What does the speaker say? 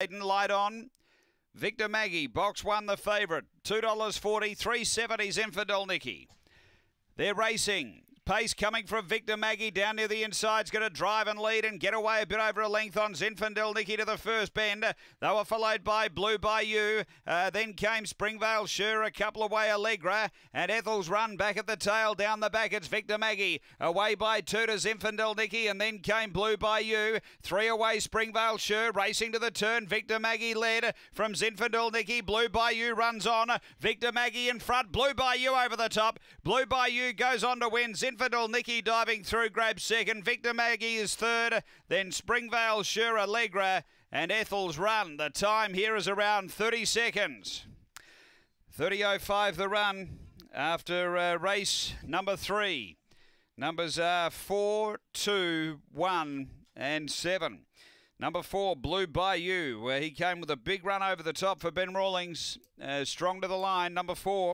Maiden light on. Victor Maggie, box one, the favourite. $2.40, 370s Infidel Nikki. They're racing. Pace coming from Victor Maggie down near the inside's going to drive and lead and get away a bit over a length on Zinfandel Nikki to the first bend. They were followed by Blue Bayou. Uh, then came Springvale Sure, a couple away Allegra, and Ethel's run back at the tail down the back. It's Victor Maggie away by two to Zinfandel Nikki, and then came Blue Bayou. Three away Springvale Sure racing to the turn. Victor Maggie led from Zinfandel Nikki. Blue Bayou runs on. Victor Maggie in front. Blue Bayou over the top. Blue Bayou goes on to win. Zinfandel Infidel Nikki diving through grabs second. Victor Maggie is third. Then Springvale Sure Allegra and Ethel's run. The time here is around 30 seconds. 30.05 the run after uh, race number three. Numbers are four, two, one, and seven. Number four, Blue Bayou, where he came with a big run over the top for Ben Rawlings. Uh, strong to the line. Number four,